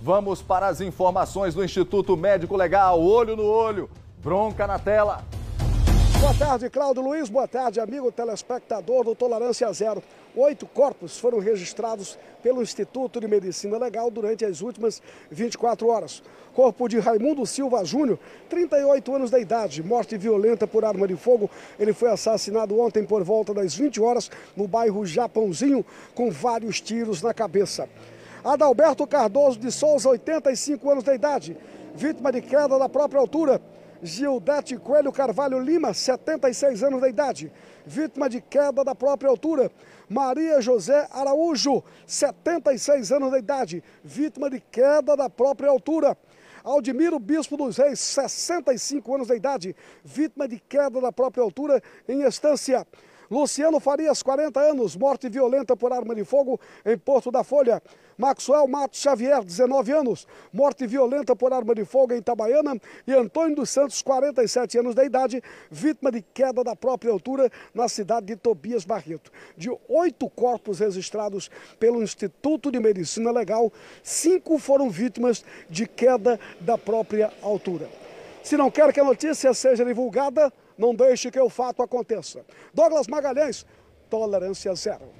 Vamos para as informações do Instituto Médico Legal. Olho no olho, bronca na tela. Boa tarde, Cláudio Luiz. Boa tarde, amigo telespectador do Tolerância Zero. Oito corpos foram registrados pelo Instituto de Medicina Legal durante as últimas 24 horas. Corpo de Raimundo Silva Júnior, 38 anos de idade, morte violenta por arma de fogo. Ele foi assassinado ontem por volta das 20 horas no bairro Japãozinho, com vários tiros na cabeça. Adalberto Cardoso de Souza, 85 anos de idade, vítima de queda da própria altura. Gildete Coelho Carvalho Lima, 76 anos de idade, vítima de queda da própria altura. Maria José Araújo, 76 anos de idade, vítima de queda da própria altura. Aldimiro Bispo dos Reis, 65 anos de idade, vítima de queda da própria altura em estância. Luciano Farias, 40 anos, morte violenta por arma de fogo em Porto da Folha. Maxwell Matos Xavier, 19 anos, morte violenta por arma de fogo em Itabaiana. E Antônio dos Santos, 47 anos de idade, vítima de queda da própria altura na cidade de Tobias Barreto. De oito corpos registrados pelo Instituto de Medicina Legal, cinco foram vítimas de queda da própria altura. Se não quer que a notícia seja divulgada, não deixe que o fato aconteça. Douglas Magalhães, tolerância zero.